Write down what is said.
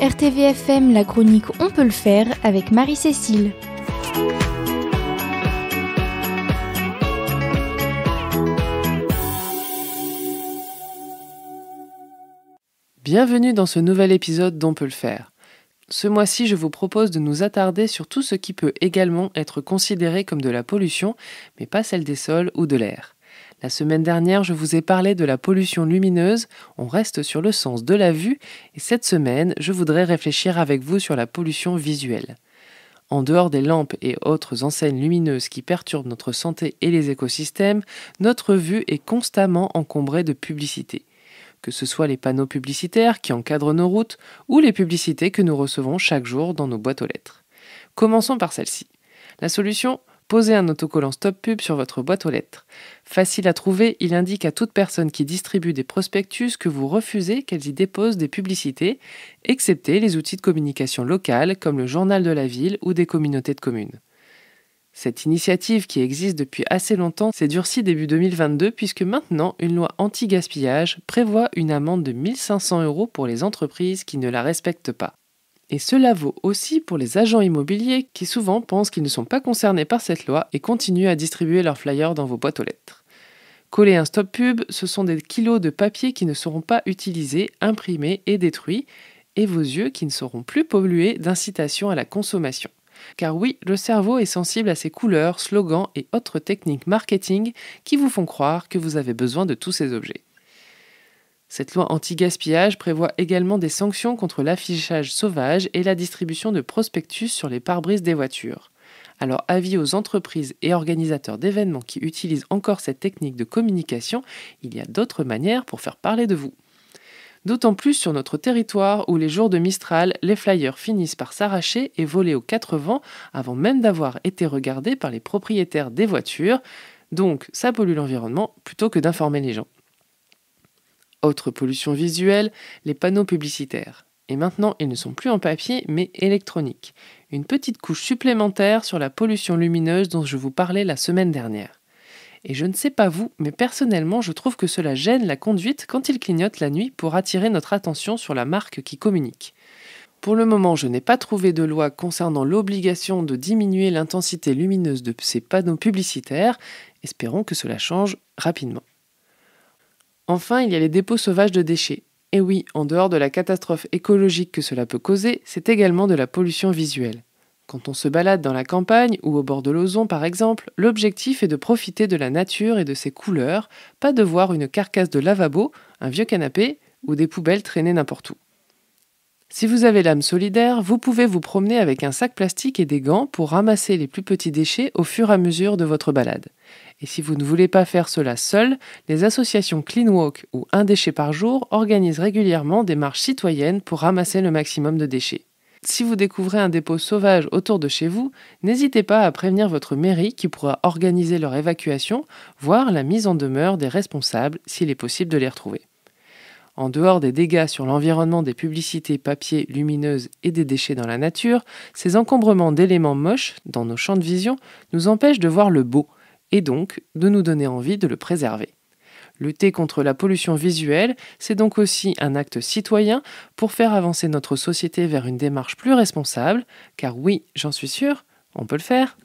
RTVFM, la chronique On peut le faire avec Marie-Cécile. Bienvenue dans ce nouvel épisode d'On peut le faire. Ce mois-ci, je vous propose de nous attarder sur tout ce qui peut également être considéré comme de la pollution, mais pas celle des sols ou de l'air. La semaine dernière, je vous ai parlé de la pollution lumineuse, on reste sur le sens de la vue, et cette semaine, je voudrais réfléchir avec vous sur la pollution visuelle. En dehors des lampes et autres enseignes lumineuses qui perturbent notre santé et les écosystèmes, notre vue est constamment encombrée de publicités. Que ce soit les panneaux publicitaires qui encadrent nos routes ou les publicités que nous recevons chaque jour dans nos boîtes aux lettres. Commençons par celle-ci. La solution, Posez un autocollant stop pub sur votre boîte aux lettres. Facile à trouver, il indique à toute personne qui distribue des prospectus que vous refusez qu'elles y déposent des publicités, excepté les outils de communication locales comme le journal de la ville ou des communautés de communes. Cette initiative qui existe depuis assez longtemps s'est durcie début 2022 puisque maintenant une loi anti-gaspillage prévoit une amende de 1500 euros pour les entreprises qui ne la respectent pas. Et cela vaut aussi pour les agents immobiliers qui souvent pensent qu'ils ne sont pas concernés par cette loi et continuent à distribuer leurs flyers dans vos boîtes aux lettres. Coller un stop pub, ce sont des kilos de papier qui ne seront pas utilisés, imprimés et détruits, et vos yeux qui ne seront plus pollués d'incitation à la consommation. Car oui, le cerveau est sensible à ces couleurs, slogans et autres techniques marketing qui vous font croire que vous avez besoin de tous ces objets. Cette loi anti-gaspillage prévoit également des sanctions contre l'affichage sauvage et la distribution de prospectus sur les pare-brises des voitures. Alors avis aux entreprises et organisateurs d'événements qui utilisent encore cette technique de communication, il y a d'autres manières pour faire parler de vous. D'autant plus sur notre territoire où les jours de Mistral, les flyers finissent par s'arracher et voler aux quatre vents avant même d'avoir été regardés par les propriétaires des voitures. Donc ça pollue l'environnement plutôt que d'informer les gens. Autre pollution visuelle, les panneaux publicitaires. Et maintenant, ils ne sont plus en papier, mais électroniques. Une petite couche supplémentaire sur la pollution lumineuse dont je vous parlais la semaine dernière. Et je ne sais pas vous, mais personnellement, je trouve que cela gêne la conduite quand il clignote la nuit pour attirer notre attention sur la marque qui communique. Pour le moment, je n'ai pas trouvé de loi concernant l'obligation de diminuer l'intensité lumineuse de ces panneaux publicitaires. Espérons que cela change rapidement. Enfin, il y a les dépôts sauvages de déchets. Et oui, en dehors de la catastrophe écologique que cela peut causer, c'est également de la pollution visuelle. Quand on se balade dans la campagne ou au bord de l'Ozon par exemple, l'objectif est de profiter de la nature et de ses couleurs, pas de voir une carcasse de lavabo, un vieux canapé ou des poubelles traînées n'importe où. Si vous avez l'âme solidaire, vous pouvez vous promener avec un sac plastique et des gants pour ramasser les plus petits déchets au fur et à mesure de votre balade. Et si vous ne voulez pas faire cela seul, les associations Clean Walk ou Un déchet par jour organisent régulièrement des marches citoyennes pour ramasser le maximum de déchets. Si vous découvrez un dépôt sauvage autour de chez vous, n'hésitez pas à prévenir votre mairie qui pourra organiser leur évacuation, voire la mise en demeure des responsables s'il est possible de les retrouver. En dehors des dégâts sur l'environnement des publicités papier lumineuses et des déchets dans la nature, ces encombrements d'éléments moches dans nos champs de vision nous empêchent de voir le beau, et donc de nous donner envie de le préserver. Lutter contre la pollution visuelle, c'est donc aussi un acte citoyen pour faire avancer notre société vers une démarche plus responsable, car oui, j'en suis sûr, on peut le faire.